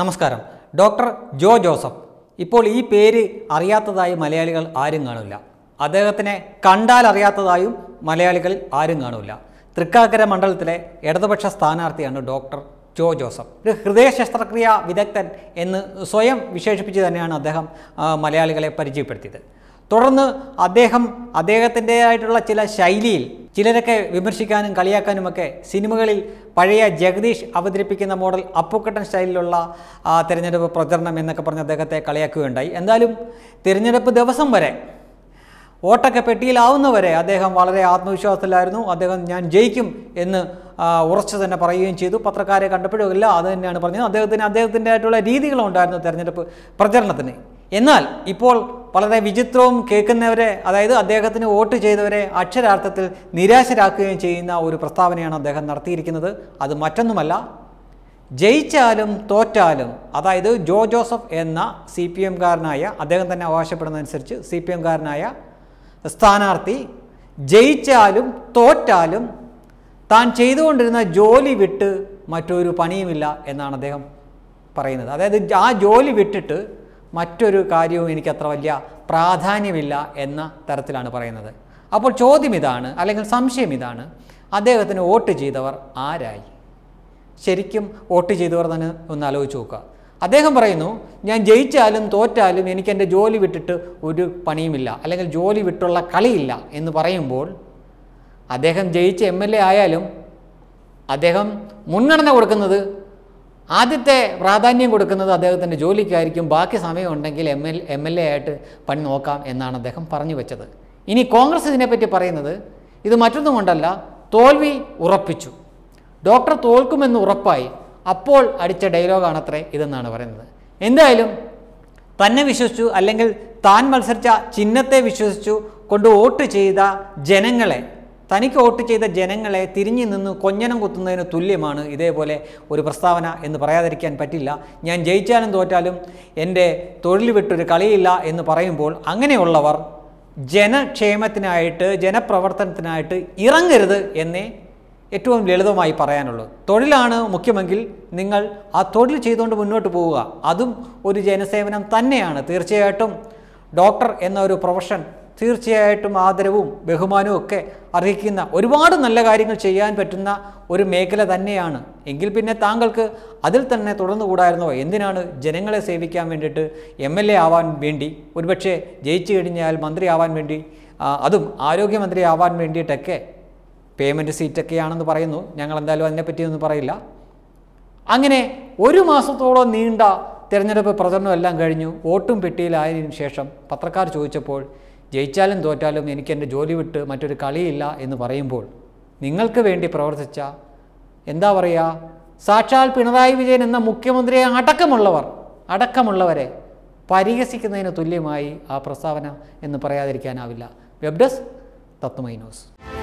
നമസ്കാരം ഡോക്ടർ ജോ ജോസഫ് ഇപ്പോൾ ഈ പേര് അറിയാത്തതായി മലയാളികൾ ആരും കാണില്ല അദ്ദേഹത്തിനെ കണ്ടാൽ അറിയാത്തതായും മലയാളികൾ ആരും കാണില്ല തൃക്കാക്കര മണ്ഡലത്തിലെ ഇടതുപക്ഷ സ്ഥാനാർത്ഥിയാണ് ഡോക്ടർ ജോ ജോസഫ് ഒരു ഹൃദയ ശസ്ത്രക്രിയ വിദഗ്ധൻ എന്ന് സ്വയം വിശേഷിപ്പിച്ച് തന്നെയാണ് അദ്ദേഹം മലയാളികളെ പരിചയപ്പെടുത്തിയത് തുടർന്ന് അദ്ദേഹം അദ്ദേഹത്തിൻ്റെതായിട്ടുള്ള ചില ശൈലിയിൽ ചിലരൊക്കെ വിമർശിക്കാനും കളിയാക്കാനുമൊക്കെ സിനിമകളിൽ പഴയ ജഗദീഷ് അവതരിപ്പിക്കുന്ന മോഡൽ അപ്പുക്കട്ടൻ സ്റ്റൈലിലുള്ള തിരഞ്ഞെടുപ്പ് പ്രചരണം എന്നൊക്കെ പറഞ്ഞ് അദ്ദേഹത്തെ കളിയാക്കുകയുണ്ടായി എന്തായാലും തിരഞ്ഞെടുപ്പ് ദിവസം വരെ വോട്ടൊക്കെ പെട്ടിയിലാവുന്നവരെ അദ്ദേഹം വളരെ ആത്മവിശ്വാസത്തിലായിരുന്നു അദ്ദേഹം ഞാൻ ജയിക്കും എന്ന് ഉറച്ചു തന്നെ പറയുകയും ചെയ്തു പത്രക്കാരെ കണ്ടപ്പോഴും ഇല്ല അത് തന്നെയാണ് പറഞ്ഞത് അദ്ദേഹത്തിന് അദ്ദേഹത്തിൻ്റെ ആയിട്ടുള്ള രീതികളുണ്ടായിരുന്നു തിരഞ്ഞെടുപ്പ് പ്രചരണത്തിന് എന്നാൽ ഇപ്പോൾ വളരെ വിചിത്രവും കേൾക്കുന്നവരെ അതായത് അദ്ദേഹത്തിന് വോട്ട് ചെയ്തവരെ അക്ഷരാർത്ഥത്തിൽ നിരാശരാക്കുകയും ചെയ്യുന്ന ഒരു പ്രസ്താവനയാണ് അദ്ദേഹം നടത്തിയിരിക്കുന്നത് അത് മറ്റൊന്നുമല്ല ജയിച്ചാലും തോറ്റാലും അതായത് ജോ ജോസഫ് എന്ന സി പി എംകാരനായ അദ്ദേഹം തന്നെ അവകാശപ്പെടുന്നതനുസരിച്ച് സി പി എംകാരനായ സ്ഥാനാർത്ഥി ജയിച്ചാലും തോറ്റാലും താൻ ചെയ്തുകൊണ്ടിരുന്ന ജോലി വിട്ട് മറ്റൊരു പണിയുമില്ല എന്നാണ് അദ്ദേഹം പറയുന്നത് അതായത് ആ ജോലി വിട്ടിട്ട് മറ്റൊരു കാര്യവും എനിക്ക് അത്ര വലിയ പ്രാധാന്യമില്ല എന്ന തരത്തിലാണ് പറയുന്നത് അപ്പോൾ ചോദ്യം ഇതാണ് അല്ലെങ്കിൽ സംശയം ഇതാണ് അദ്ദേഹത്തിന് വോട്ട് ചെയ്തവർ ആരായി ശരിക്കും വോട്ട് ചെയ്തവർ തന്നെ ഒന്ന് ആലോചിച്ച് നോക്കുക അദ്ദേഹം പറയുന്നു ഞാൻ ജയിച്ചാലും തോറ്റാലും എനിക്ക് എൻ്റെ ജോലി വിട്ടിട്ട് ഒരു പണിയുമില്ല അല്ലെങ്കിൽ ജോലി വിട്ടുള്ള കളിയില്ല എന്ന് പറയുമ്പോൾ അദ്ദേഹം ജയിച്ച എം എൽ എ ആയാലും അദ്ദേഹം മുൻഗണന കൊടുക്കുന്നത് ആദ്യത്തെ പ്രാധാന്യം കൊടുക്കുന്നത് അദ്ദേഹത്തിൻ്റെ ജോലിക്കായിരിക്കും ബാക്കി സമയമുണ്ടെങ്കിൽ M L M L A ആയിട്ട് പണി നോക്കാം എന്നാണ് അദ്ദേഹം പറഞ്ഞു വെച്ചത് ഇനി കോൺഗ്രസ് ഇതിനെപ്പറ്റി പറയുന്നത് ഇത് മറ്റൊന്നും കൊണ്ടല്ല തോൽവി ഉറപ്പിച്ചു ഡോക്ടർ തോൽക്കുമെന്ന് ഉറപ്പായി അപ്പോൾ അടിച്ച ഡയലോഗാണ് അത്രേ ഇതെന്നാണ് പറയുന്നത് എന്തായാലും തന്നെ വിശ്വസിച്ചു അല്ലെങ്കിൽ താൻ മത്സരിച്ച ചിഹ്നത്തെ വിശ്വസിച്ചു കൊണ്ട് വോട്ട് ചെയ്ത ജനങ്ങളെ തനിക്ക് വോട്ട് ചെയ്ത ജനങ്ങളെ തിരിഞ്ഞു നിന്ന് കൊഞ്ഞനം കുത്തുന്നതിന് തുല്യമാണ് ഇതേപോലെ ഒരു പ്രസ്താവന എന്ന് പറയാതിരിക്കാൻ പറ്റില്ല ഞാൻ ജയിച്ചാലും തോറ്റാലും എൻ്റെ തൊഴിൽ വിട്ടൊരു കളിയില്ല എന്ന് പറയുമ്പോൾ അങ്ങനെയുള്ളവർ ജനക്ഷേമത്തിനായിട്ട് ജനപ്രവർത്തനത്തിനായിട്ട് ഇറങ്ങരുത് എന്നേ ഏറ്റവും ലളിതമായി പറയാനുള്ളൂ തൊഴിലാണ് മുഖ്യമെങ്കിൽ നിങ്ങൾ ആ തൊഴിൽ ചെയ്തുകൊണ്ട് മുന്നോട്ട് പോവുക അതും ഒരു ജനസേവനം തന്നെയാണ് തീർച്ചയായിട്ടും ഡോക്ടർ എന്ന ഒരു പ്രൊഫഷൻ തീർച്ചയായിട്ടും ആദരവും ബഹുമാനവും ഒക്കെ അർഹിക്കുന്ന ഒരുപാട് നല്ല കാര്യങ്ങൾ ചെയ്യാൻ പറ്റുന്ന ഒരു മേഖല തന്നെയാണ് എങ്കിൽ പിന്നെ താങ്കൾക്ക് അതിൽ തന്നെ തുടർന്നു കൂടായിരുന്നോ എന്തിനാണ് ജനങ്ങളെ സേവിക്കാൻ വേണ്ടിയിട്ട് എം എൽ എ ആവാൻ വേണ്ടി ഒരുപക്ഷെ ജയിച്ചു കഴിഞ്ഞാൽ മന്ത്രി ആവാൻ വേണ്ടി അതും ആരോഗ്യമന്ത്രി ആവാൻ വേണ്ടിയിട്ടൊക്കെ പേയ്മെൻറ്റ് സീറ്റൊക്കെയാണെന്ന് പറയുന്നു ഞങ്ങൾ എന്തായാലും അതിനെപ്പറ്റിയൊന്നും പറയില്ല അങ്ങനെ ഒരു മാസത്തോളം നീണ്ട തിരഞ്ഞെടുപ്പ് പ്രചരണമെല്ലാം എല്ലാം കഴിഞ്ഞു വോട്ടും പെട്ടിയിലായതിനു ശേഷം പത്രക്കാർ ചോദിച്ചപ്പോൾ ജയിച്ചാലും തോറ്റാലും എനിക്ക് എൻ്റെ ജോലി വിട്ട് മറ്റൊരു കളിയില്ല എന്ന് പറയുമ്പോൾ നിങ്ങൾക്ക് വേണ്ടി പ്രവർത്തിച്ച എന്താ പറയുക സാക്ഷാൽ പിണറായി വിജയൻ എന്ന മുഖ്യമന്ത്രിയെ അടക്കമുള്ളവർ അടക്കമുള്ളവരെ പരിഹസിക്കുന്നതിന് തുല്യമായി ആ പ്രസ്താവന എന്ന് പറയാതിരിക്കാനാവില്ല വെബ് ഡെസ്ക് തത്വമൈ ന്യൂസ്